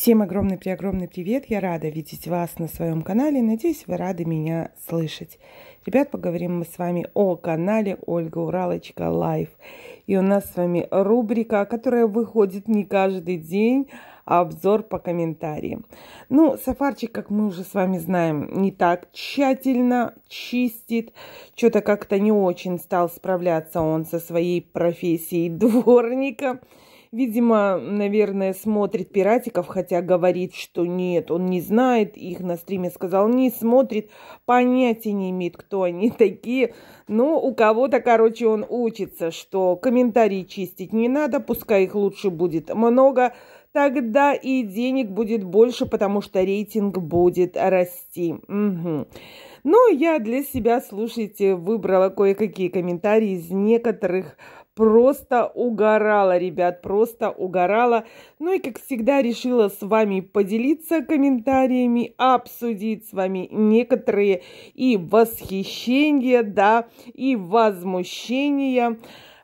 Всем огромный при огромный привет! Я рада видеть вас на своем канале. Надеюсь, вы рады меня слышать. Ребят, поговорим мы с вами о канале Ольга Уралочка Лайф. И у нас с вами рубрика, которая выходит не каждый день, а обзор по комментариям. Ну, сафарчик, как мы уже с вами знаем, не так тщательно чистит. Что-то как-то не очень стал справляться он со своей профессией дворника. Видимо, наверное, смотрит пиратиков, хотя говорит, что нет, он не знает их, на стриме сказал, не смотрит, понятия не имеет, кто они такие. Но ну, у кого-то, короче, он учится, что комментарии чистить не надо, пускай их лучше будет много, тогда и денег будет больше, потому что рейтинг будет расти. Угу. Ну, Но я для себя, слушайте, выбрала кое-какие комментарии из некоторых просто угорала, ребят, просто угорала. Ну и, как всегда, решила с вами поделиться комментариями, обсудить с вами некоторые и восхищения, да, и возмущения.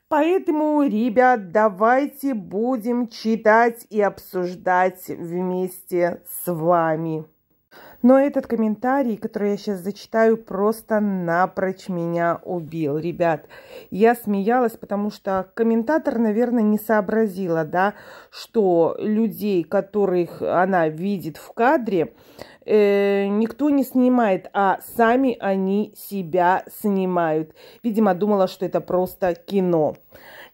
Поэтому, ребят, давайте будем читать и обсуждать вместе с вами. Но этот комментарий, который я сейчас зачитаю, просто напрочь меня убил. Ребят, я смеялась, потому что комментатор, наверное, не сообразила, да, что людей, которых она видит в кадре, э, никто не снимает, а сами они себя снимают. Видимо, думала, что это просто кино.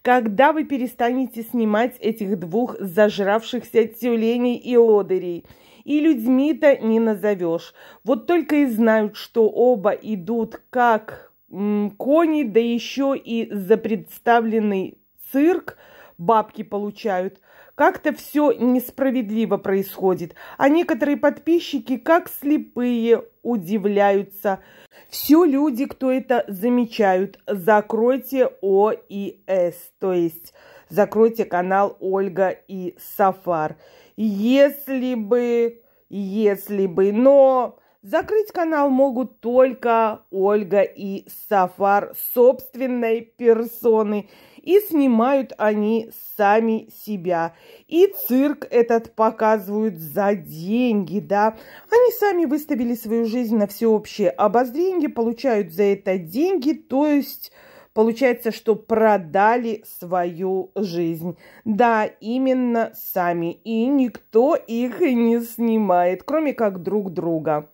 Когда вы перестанете снимать этих двух зажравшихся тюленей и лодырей – и людьми-то не назовешь. Вот только и знают, что оба идут как кони, да еще и за представленный цирк бабки получают. Как-то все несправедливо происходит, а некоторые подписчики, как слепые, удивляются. Все люди, кто это замечают, закройте ОИС, то есть закройте канал Ольга и Сафар. Если бы, если бы, но закрыть канал могут только Ольга и Сафар собственной персоны. И снимают они сами себя. И цирк этот показывают за деньги, да. Они сами выставили свою жизнь на всеобщее обозрение, получают за это деньги, то есть Получается, что продали свою жизнь. Да, именно сами. И никто их не снимает, кроме как друг друга.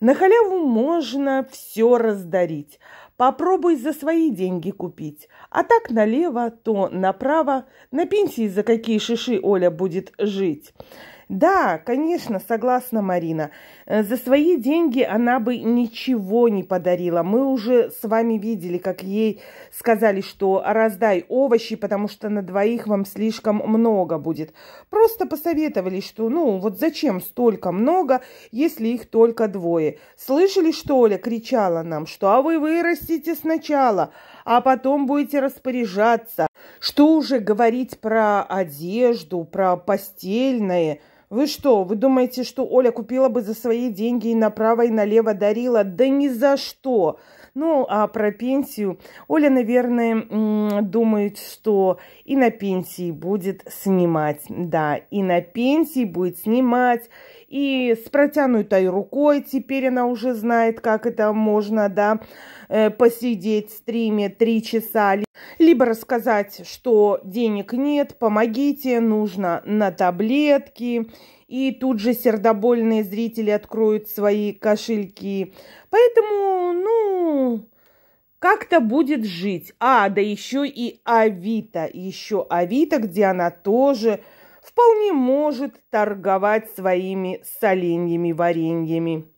На халяву можно все раздарить. Попробуй за свои деньги купить. А так налево, то направо. На пенсии за какие шиши Оля будет жить. Да, конечно, согласна Марина. Э, за свои деньги она бы ничего не подарила. Мы уже с вами видели, как ей сказали, что раздай овощи, потому что на двоих вам слишком много будет. Просто посоветовали, что ну вот зачем столько много, если их только двое. Слышали, что Оля кричала нам, что а вы вырастите сначала, а потом будете распоряжаться. Что уже говорить про одежду, про постельное – вы что, вы думаете, что Оля купила бы за свои деньги и направо, и налево дарила? Да ни за что! Ну, а про пенсию Оля, наверное, думает, что и на пенсии будет снимать. Да, и на пенсии будет снимать. И с протянутой рукой теперь она уже знает, как это можно, да, э, посидеть в стриме три часа, либо рассказать, что денег нет, помогите, нужно на таблетки, и тут же сердобольные зрители откроют свои кошельки. Поэтому, ну, как-то будет жить. А, да еще и Авито, еще Авито, где она тоже вполне может торговать своими соленьями, вареньями.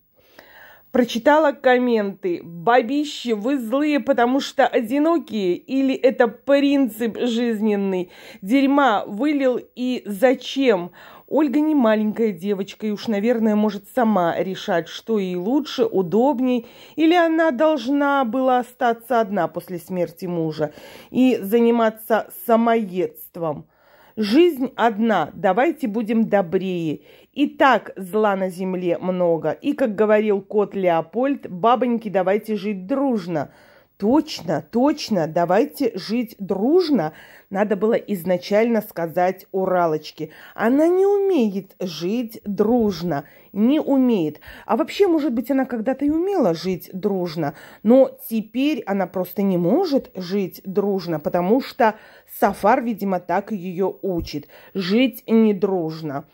Прочитала комменты. Бабище, вы злые, потому что одинокие? Или это принцип жизненный? Дерьма вылил и зачем? Ольга не маленькая девочка и уж, наверное, может сама решать, что ей лучше, удобней, или она должна была остаться одна после смерти мужа и заниматься самоедством – Жизнь одна, давайте будем добрее. И так зла на земле много. И, как говорил кот Леопольд, бабоньки, давайте жить дружно. Точно, точно, давайте жить дружно, надо было изначально сказать Уралочке. Она не умеет жить дружно, не умеет. А вообще, может быть, она когда-то и умела жить дружно, но теперь она просто не может жить дружно, потому что Сафар, видимо, так ее учит. Жить недружно.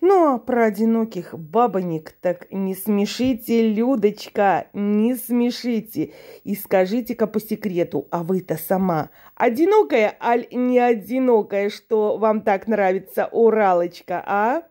Ну а про одиноких бабонек так не смешите, Людочка, не смешите. И скажите-ка по секрету, а вы-то сама одинокая, аль не одинокая, что вам так нравится Уралочка, а?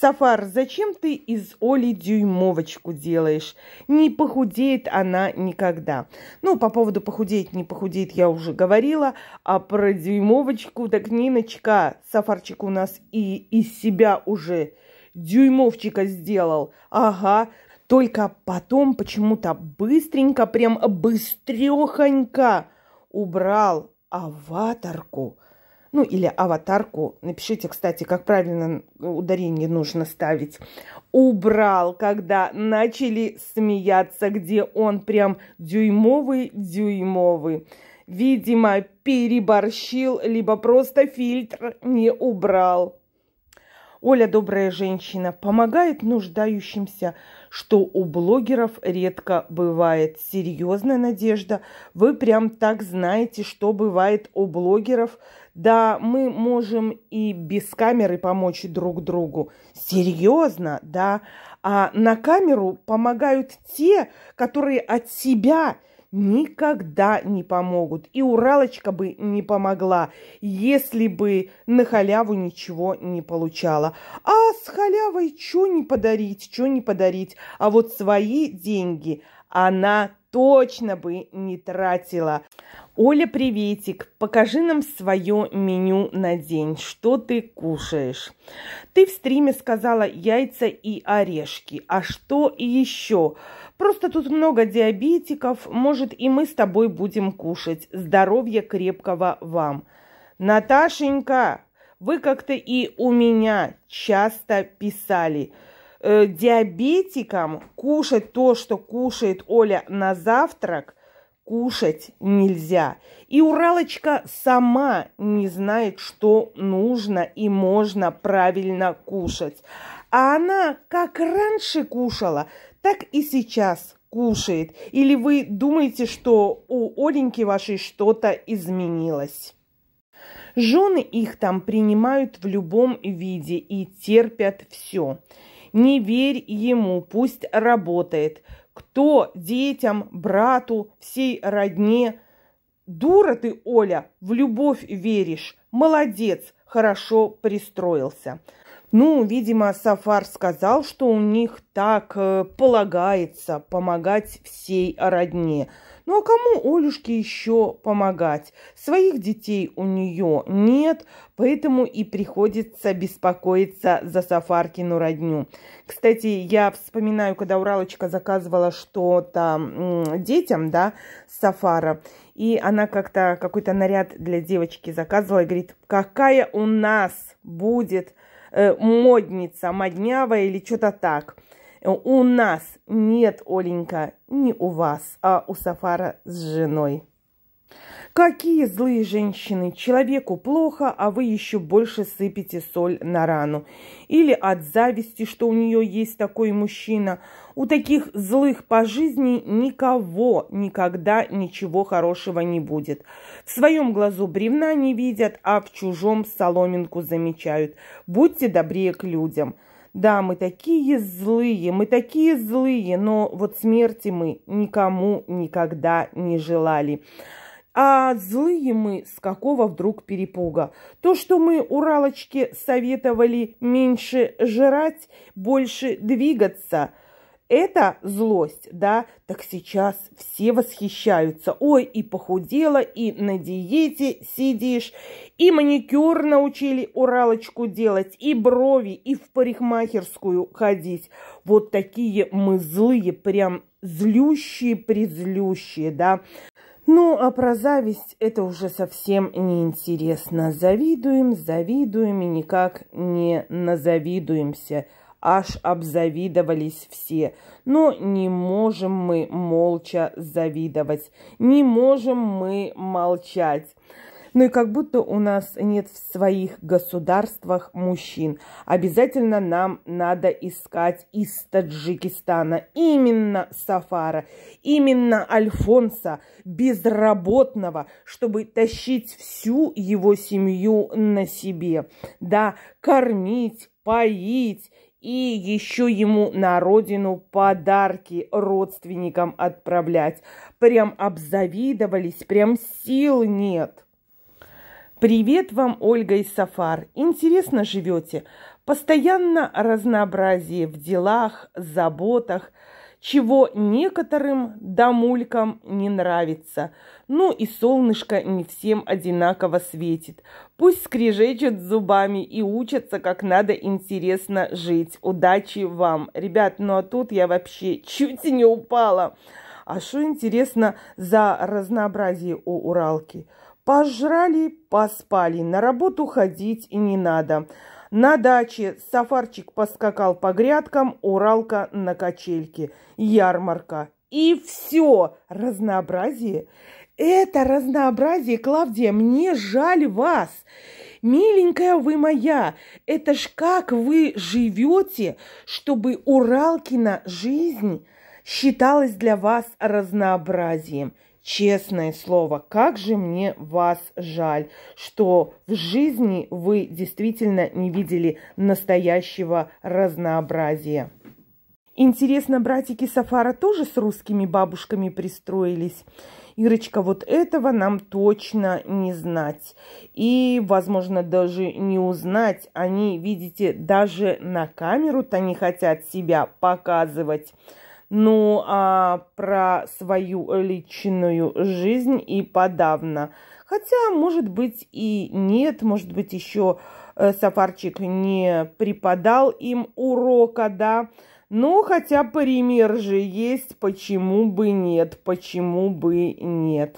Сафар, зачем ты из Оли дюймовочку делаешь? Не похудеет она никогда. Ну, по поводу похудеть, не похудеет, я уже говорила. А про дюймовочку, так Ниночка, Сафарчик у нас и из себя уже дюймовчика сделал. Ага, только потом почему-то быстренько, прям быстрехонько убрал аватарку ну или аватарку. Напишите, кстати, как правильно э, ударение нужно ставить. Убрал, когда начали смеяться, где он прям дюймовый-дюймовый. Видимо, переборщил, либо просто фильтр не убрал. Оля добрая женщина, помогает нуждающимся, что у блогеров редко бывает. Серьезная надежда, вы прям так знаете, что бывает у блогеров. Да, мы можем и без камеры помочь друг другу. Серьезно, да. А на камеру помогают те, которые от себя – никогда не помогут. И Уралочка бы не помогла, если бы на халяву ничего не получала. А с халявой что не подарить, что не подарить. А вот свои деньги она точно бы не тратила. Оля, приветик, покажи нам свое меню на день, что ты кушаешь. Ты в стриме сказала яйца и орешки, а что еще? Просто тут много диабетиков, может и мы с тобой будем кушать. Здоровья крепкого вам. Наташенька, вы как-то и у меня часто писали – э, диабетикам кушать то, что кушает Оля на завтрак, кушать нельзя. И Уралочка сама не знает, что нужно и можно правильно кушать. А она как раньше кушала, так и сейчас кушает. Или вы думаете, что у Оленьки вашей что-то изменилось? Жены их там принимают в любом виде и терпят все. Не верь ему, пусть работает. Кто детям, брату, всей родне? Дура ты, Оля, в любовь веришь. Молодец, хорошо пристроился. Ну, видимо, Сафар сказал, что у них так э, полагается помогать всей родне. Ну а кому Олюшке еще помогать? Своих детей у нее нет, поэтому и приходится беспокоиться за Сафаркину родню. Кстати, я вспоминаю, когда Уралочка заказывала что-то детям, да, Сафара, и она как-то какой-то наряд для девочки заказывала и говорит, какая у нас будет Э, модница, моднявая или что-то так. Э, у нас нет, Оленька, не у вас, а у Сафара с женой. Какие злые женщины! Человеку плохо, а вы еще больше сыпете соль на рану. Или от зависти, что у нее есть такой мужчина. У таких злых по жизни никого никогда ничего хорошего не будет. В своем глазу бревна не видят, а в чужом соломинку замечают. Будьте добрее к людям. Да, мы такие злые, мы такие злые, но вот смерти мы никому никогда не желали. А злые мы с какого вдруг перепуга? То, что мы уралочки советовали меньше жрать, больше двигаться – это злость, да? Так сейчас все восхищаются. Ой, и похудела, и на диете сидишь, и маникюр научили уралочку делать, и брови, и в парикмахерскую ходить. Вот такие мы злые, прям злющие-призлющие, да? Ну, а про зависть это уже совсем неинтересно. Завидуем, завидуем и никак не назавидуемся. Аж обзавидовались все. Но не можем мы молча завидовать. Не можем мы молчать. Ну и как будто у нас нет в своих государствах мужчин. Обязательно нам надо искать из Таджикистана именно Сафара, именно Альфонса, безработного, чтобы тащить всю его семью на себе. Да, кормить, поить и еще ему на родину подарки родственникам отправлять. Прям обзавидовались, прям сил нет. Привет вам, Ольга из Сафар. Интересно живете. Постоянно разнообразие в делах, заботах, чего некоторым домулькам не нравится. Ну и солнышко не всем одинаково светит. Пусть скрежечат зубами и учатся, как надо интересно жить. Удачи вам. Ребят, ну а тут я вообще чуть не упала. А что интересно за разнообразие у Уралки? Пожрали, поспали, на работу ходить и не надо. На даче сафарчик поскакал по грядкам, Уралка на качельке, ярмарка. И все разнообразие. Это разнообразие, Клавдия, мне жаль вас. Миленькая вы моя, это ж как вы живете, чтобы Уралкина жизнь считалась для вас разнообразием. Честное слово, как же мне вас жаль, что в жизни вы действительно не видели настоящего разнообразия. Интересно, братики Сафара тоже с русскими бабушками пристроились? Ирочка, вот этого нам точно не знать. И, возможно, даже не узнать. Они, видите, даже на камеру-то не хотят себя показывать. Ну, а про свою личную жизнь и подавно. Хотя, может быть, и нет, может быть, еще э, Сафарчик не преподал им урока, да, ну, хотя пример же есть, почему бы нет, почему бы нет.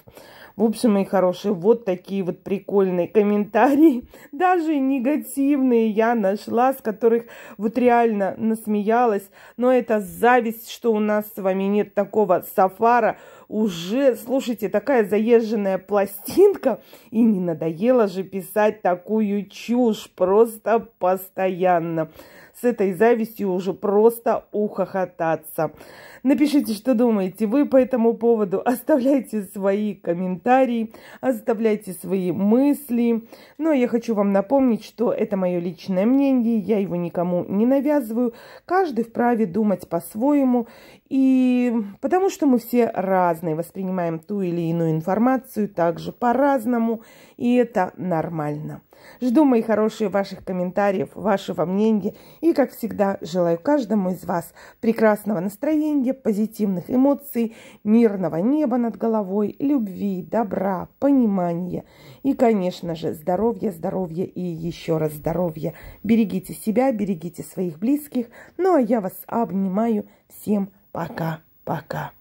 В общем, мои хорошие, вот такие вот прикольные комментарии, даже негативные я нашла, с которых вот реально насмеялась. Но это зависть, что у нас с вами нет такого сафара. Уже, слушайте, такая заезженная пластинка, и не надоело же писать такую чушь просто постоянно с этой завистью уже просто ухохотаться. Напишите, что думаете вы по этому поводу, оставляйте свои комментарии, оставляйте свои мысли. Но я хочу вам напомнить, что это мое личное мнение, я его никому не навязываю. Каждый вправе думать по-своему, и потому что мы все разные, воспринимаем ту или иную информацию также по-разному, и это нормально. Жду, мои хорошие, ваших комментариев, вашего мнения. И, как всегда, желаю каждому из вас прекрасного настроения, позитивных эмоций, мирного неба над головой, любви, добра, понимания. И, конечно же, здоровья, здоровья и еще раз здоровья. Берегите себя, берегите своих близких. Ну, а я вас обнимаю. Всем пока-пока.